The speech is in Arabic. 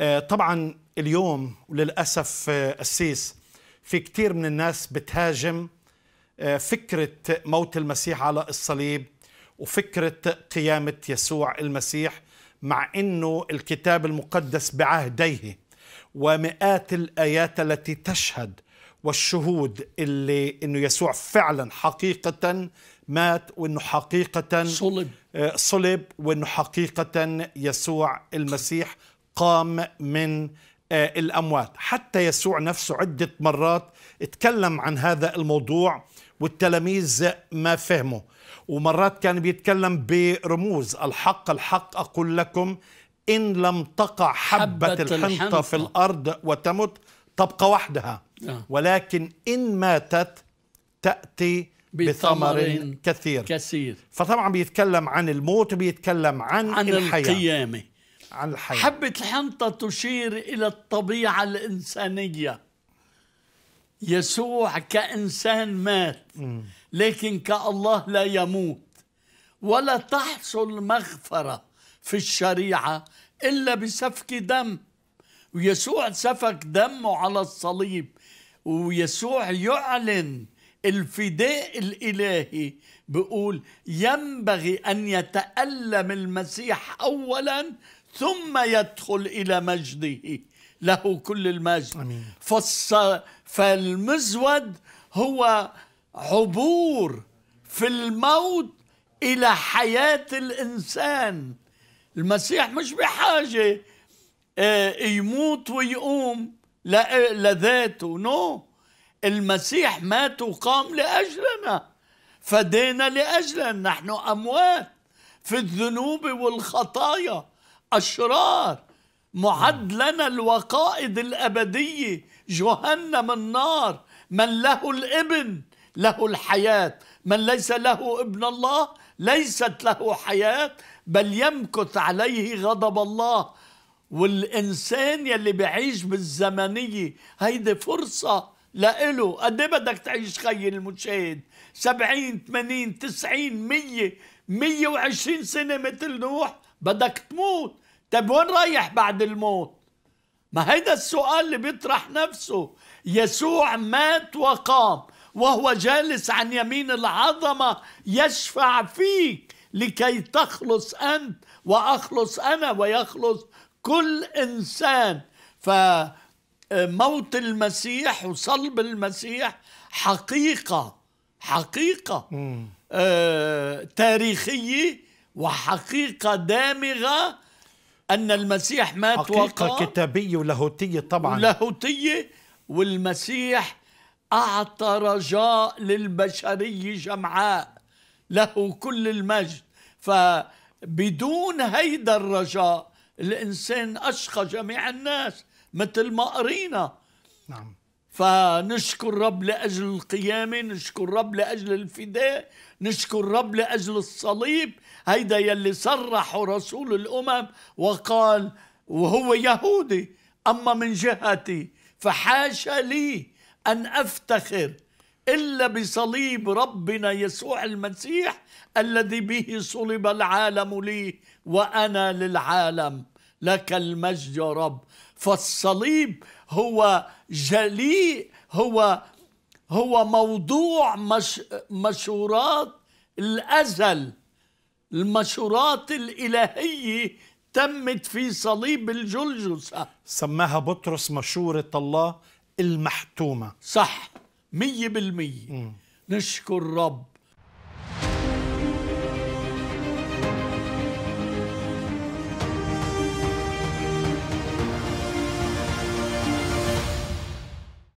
آه، طبعا اليوم وللأسف آه، السيس في كثير من الناس بتهاجم آه، فكرة موت المسيح على الصليب وفكرة قيامة يسوع المسيح مع أنه الكتاب المقدس بعهديه ومئات الآيات التي تشهد والشهود اللي أنه يسوع فعلا حقيقة مات وأنه حقيقة صلب صلب وأنه حقيقة يسوع المسيح قام من آه، الأموات حتى يسوع نفسه عدة مرات اتكلم عن هذا الموضوع والتلاميذ ما فهموا ومرات كان بيتكلم برموز الحق الحق أقول لكم إن لم تقع حبة, حبة الحنطة, الحنطة في الأرض وتمت تبقى وحدها آه. ولكن إن ماتت تأتي بثمر كثير كثير فطبعا بيتكلم عن الموت بيتكلم عن, عن الحياة القيامة عن الحياة حبة الحنطة تشير إلى الطبيعة الإنسانية يسوع كإنسان مات لكن كالله لا يموت ولا تحصل مغفرة في الشريعة إلا بسفك دم ويسوع سفك دمه على الصليب ويسوع يعلن الفداء الإلهي بيقول ينبغي أن يتألم المسيح أولا ثم يدخل إلى مجده له كل المجد أمين. فالص... فالمزود هو عبور في الموت إلى حياة الإنسان المسيح مش بحاجة آه، يموت ويقوم لذاته نو المسيح مات وقام لأجلنا فدينا لأجلنا نحن أموات في الذنوب والخطايا أشرار معد لنا الوقائد الأبدية جهنم النار من له الابن له الحياة من ليس له ابن الله ليست له حياة بل يمكث عليه غضب الله والإنسان يلي بعيش بالزمنية هيدي فرصة لإله قد إيه بدك تعيش خي المشاهد سبعين ثمانين تسعين مية مية وعشرين سنة مثل نوح بدك تموت طيب وين رايح بعد الموت ما هيدا السؤال اللي بيطرح نفسه يسوع مات وقام وهو جالس عن يمين العظمة يشفع فيك لكي تخلص أنت وأخلص أنا ويخلص كل إنسان فموت آه، المسيح وصلب المسيح حقيقة حقيقة آه تاريخية وحقيقة دامغة أن المسيح مات وقع حقيقة كتابية ولاهوتية طبعا لاهوتية والمسيح أعطى رجاء للبشرية جمعاء له كل المجد فبدون هيدا الرجاء الإنسان أشقى جميع الناس مثل ما قرينا نعم فنشكر رب لأجل القيامة نشكر رب لأجل الفداء نشكر رب لأجل الصليب هيدا يلي صرح رسول الأمم وقال وهو يهودي أما من جهتي فحاشا لي أن أفتخر إلا بصليب ربنا يسوع المسيح الذي به صلب العالم لي وأنا للعالم لك المجد يا رب فالصليب هو جليء هو هو موضوع مش مشورات الأزل المشورات الإلهية تمت في صليب الجلجسة سماها بطرس مشورة الله المحتومة صح مية بالمية م. نشكر رب